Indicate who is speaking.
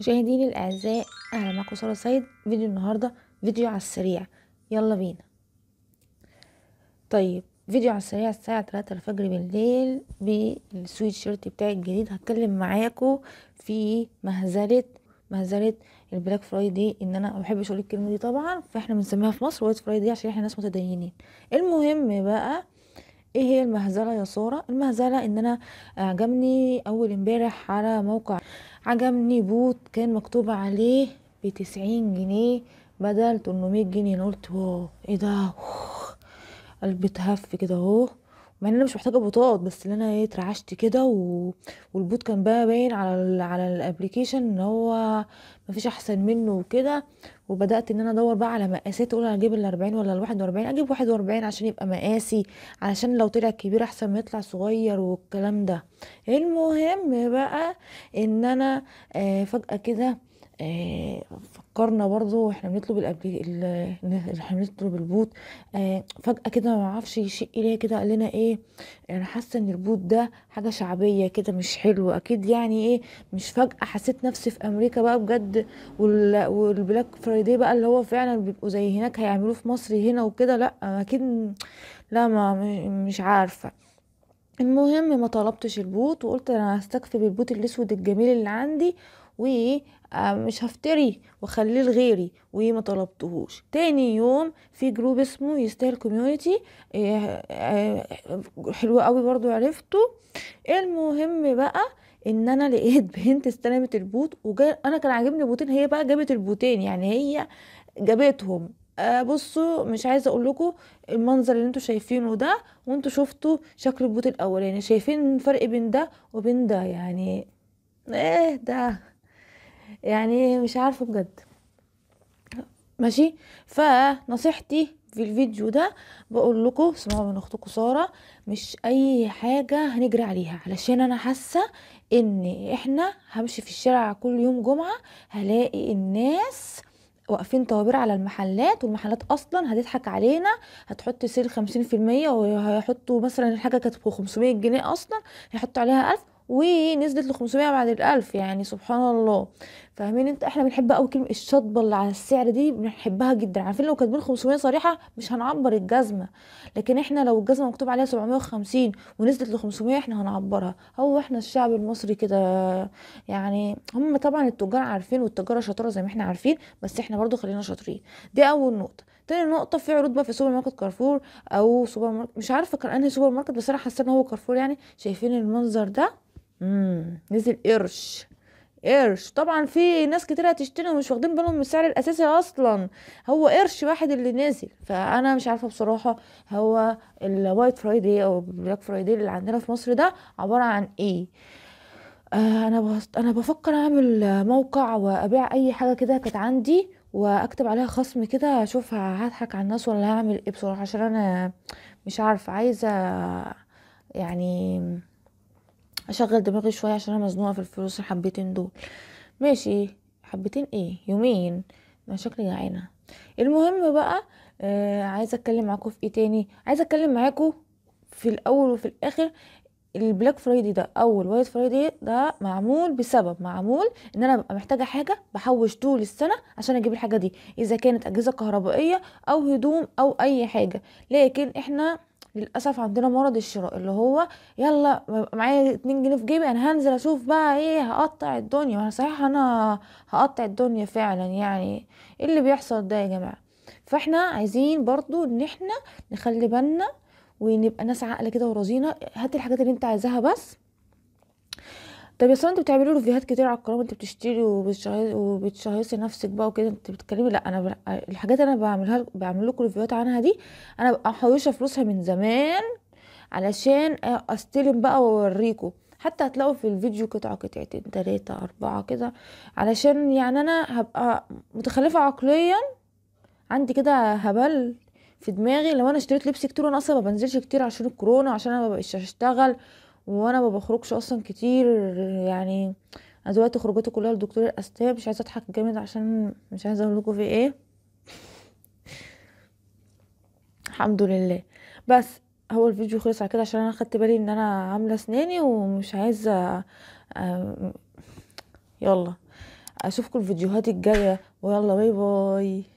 Speaker 1: مشاهدين الاعزاء اهلا معكم ساره سيد فيديو النهارده فيديو على السريع يلا بينا طيب فيديو على السريع الساعه 3 الفجر بالليل بالسويت شيرت بتاعي الجديد هتكلم معاكم في مهزله مهزله البلاك فرايدي ان انا ما بحبش اقول الكلمه دي طبعا فاحنا بنسميها في مصر وايت فرايدي عشان احنا ناس متدينين المهم بقى ايه هي المهزله يا ساره المهزله ان انا عجبني اول امبارح على موقع عجبني بوت كان مكتوب عليه بتسعين جنيه بدل 800 جنيه انا قلت واو ايه ده قلبي تهف كده اهو مع ان انا مش محتاجه بطاط بس اللي انا ايه اترعشت كده و... والبوت كان بقى باين على ال... على الابلكيشن ان هو مفيش احسن منه وكده وبدات ان انا ادور بقى على مقاسات اقول انا اجيب ال 40 ولا ال 41 اجيب 41 عشان يبقى مقاسي علشان لو طلع كبير احسن ما يطلع صغير والكلام ده المهم بقى ان انا آه فجاه كده آه، فكرنا برضو واحنا بنطلب احنا بنطلب البوت آه، فجاه كده ما اعرفش يشق إيه، ليا كده قال لنا ايه انا حاسه ان البوت ده حاجه شعبيه كده مش حلو اكيد يعني ايه مش فجاه حسيت نفسي في امريكا بقى بجد والبلاك فرايدي بقى اللي هو فعلا بيبقوا زي هناك هيعملوه في مصر هنا وكده لا اكيد لا ما مش عارفه المهم ما طلبتش البوت وقلت انا هستكفي بالبوت الاسود الجميل اللي عندي ومش آه، هفتري واخليه لغيري وما طلبتهوش تاني يوم في جروب اسمه يستاهل كوميونتي آه، آه، حلو قوي برضو عرفته المهم بقى ان انا لقيت بنت استلمت البوت وجا انا كان عاجبني بوتين هي بقى جابت البوتين يعني هي جابتهم آه بصوا مش عايزه اقول لكم المنظر اللي انتوا شايفينه ده وانتوا شفتوا شكل البوت الاولاني يعني شايفين الفرق بين ده وبين ده يعني ايه ده يعني مش عارفه بجد ماشي فنصيحتي في الفيديو ده بقول لكم اسمعوا من اختكم ساره مش اي حاجه هنجري عليها علشان انا حاسه ان احنا همشي في الشارع كل يوم جمعه هلاقي الناس واقفين طوابير على المحلات والمحلات اصلا هتضحك علينا هتحط سيل 50% وهيحطوا مثلا الحاجه كانت ب 500 جنيه اصلا هيحطوا عليها 1000 ونزلت ل 500 بعد ال 1000 يعني سبحان الله فاهمين انت احنا بنحب قوي كلمه الشطبه اللي على السعر دي بنحبها جدا عارفين لو كاتبين 500 صريحه مش هنعبر الجزمه لكن احنا لو الجزمه مكتوب عليها 750 ونزلت ل 500 احنا هنعبرها هو احنا الشعب المصري كده يعني هم طبعا التجار عارفين والتجاره شطاره زي ما احنا عارفين بس احنا برضو خلينا شاطرين دي اول نقطه تاني نقطة في عروض بقى في سوبر ماركت كارفور أو سوبر ماركت مش عارفة كان أنهي سوبر ماركت بس أنا حاسة إن هو كارفور يعني شايفين المنظر ده مم. نزل قرش قرش طبعا في ناس كتير هتشتري ومش واخدين بالهم من السعر الاساسي اصلا هو قرش واحد اللي نازل فانا مش عارفه بصراحه هو الوايت فرايدي او بلاك فرايدي اللي عندنا في مصر ده عباره عن ايه آه، انا انا بفكر اعمل موقع وابيع اي حاجه كده كانت عندي واكتب عليها خصم كده اشوف هضحك على الناس ولا هعمل ايه بصراحه عشان انا مش عارفه عايزه يعني اشغل دماغي شويه عشان انا مزنوقه في الفلوس الحبتين دول ماشي حبتين ايه يومين انا شكلي جعانه المهم بقى آه عايزه اتكلم معاكم في ايه تاني عايزه اتكلم معاكم في الاول وفي الاخر البلاك فرايدي ده اول وايت فرايدي ده معمول بسبب معمول ان انا ببقى محتاجه حاجه بحوش طول السنه عشان اجيب الحاجه دي اذا كانت اجهزه كهربائيه او هدوم او اي حاجه لكن احنا للاسف عندنا مرض الشراء اللي هو يلا معايا اتنين جنيه في جيبي انا هنزل اشوف بقى ايه هقطع الدنيا وانا صحيح انا هقطع الدنيا فعلا يعني ايه اللي بيحصل ده يا جماعه فاحنا عايزين برضو ان احنا نخلي بالنا ونبقى ناس عاقله كده ورزينه هات الحاجات اللي انت عايزاها بس طب يا انت بتعملي له فيديوهات كتير على القناه انت بتشتري وبتشهصي نفسك بقى وكده انت بتتكلمي لا انا الحاجات انا بعملها بعمل لكم ريفيوهات عنها دي انا ببقى محوشه فلوسها من زمان علشان استلم بقى واوريكم حتى هتلاقوا في الفيديو قطعة قطعتين تلاتة أربعة كده علشان يعني أنا هبقى متخلفة عقليا عندي كده هبل في دماغي لو أنا اشتريت لبس كتير وأنا أصلا ما بنزلش كتير عشان الكورونا عشان أنا بقتش أشتغل وانا ما بخرجش اصلا كتير يعني انا دلوقتي خروجاتي كلها لدكتور الاسنان مش عايزه اضحك جامد عشان مش عايزه اقول في ايه الحمد لله بس هو الفيديو خلص على كده عشان انا خدت بالي ان انا عامله اسناني ومش عايزه يلا اشوفكم الفيديوهات الجايه ويلا باي باي